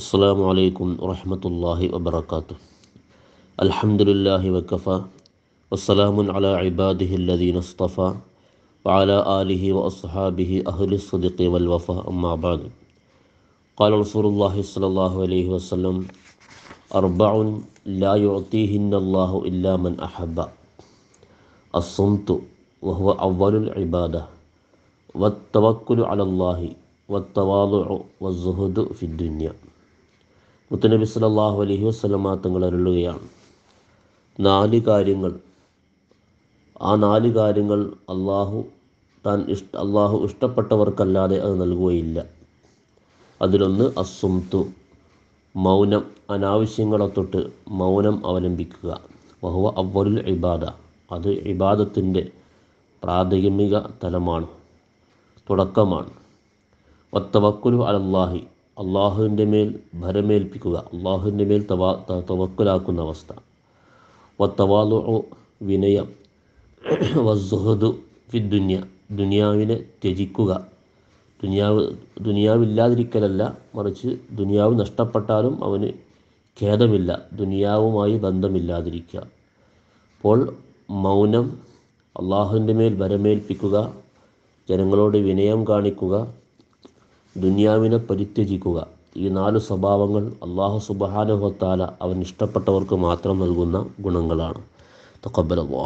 السلام عليكم ورحمة الله وبركاته الحمد لله وكفى والسلام على عباده الذين اصطفى وعلى آله وأصحابه أهل الصدق والوفاء أما بعد قال رسول الله صلى الله عليه وسلم أربع لا يعطيهن الله إلا من أحب الصمت وهو أول العبادة والتوكل على الله والتواضع والزهد في الدنيا മുത്തനബി സലാഹു അലഹി വസ്ലമ തങ്ങൾ അരുളുകയാണ് നാല് കാര്യങ്ങൾ ആ നാല് കാര്യങ്ങൾ അള്ളാഹു താൻ ഇഷ്ട അള്ളാഹു ഇഷ്ടപ്പെട്ടവർക്കല്ലാതെ അത് നൽകുകയില്ല അതിലൊന്ന് അസുംതു മൗനം അനാവശ്യങ്ങളെ തൊട്ട് മൗനം അവലംബിക്കുക വഹുവ അവരിൽ ഇബാദ അത് ഇബാദത്തിൻ്റെ പ്രാഥമിക തലമാണ് തുടക്കമാണ് ഒത്തവക്കുലു അലല്ലാഹി അള്ളാഹുവിൻ്റെ മേൽ ഭരമേൽപ്പിക്കുക അള്ളാഹുവിൻ്റെ മേൽ തവാ തവക്കലാക്കുന്ന അവസ്ഥ വ തവാലു വിനയം വസ്സുഹദു ഫി ദുന്യ ദുനിയാവിനെ ത്യജിക്കുക ദുനിയാവ് ദുനിയാവില്ലാതിരിക്കലല്ല മറിച്ച് ദുനിയാവ് നഷ്ടപ്പെട്ടാലും അവന് ഖേദമില്ല ദുനിയാവുമായി ബന്ധമില്ലാതിരിക്കുക അപ്പോൾ മൗനം അള്ളാഹുവിൻ്റെ മേൽ ഭരമേൽപ്പിക്കുക ജനങ്ങളോട് വിനയം കാണിക്കുക ദുനിയാവിനെ പരിത്യജിക്കുക ഈ നാല് സ്വഭാവങ്ങൾ അള്ളാഹു സുബാനുഹത്താല അവൻ ഇഷ്ടപ്പെട്ടവർക്ക് മാത്രം നൽകുന്ന ഗുണങ്ങളാണ് തക്കബലമോ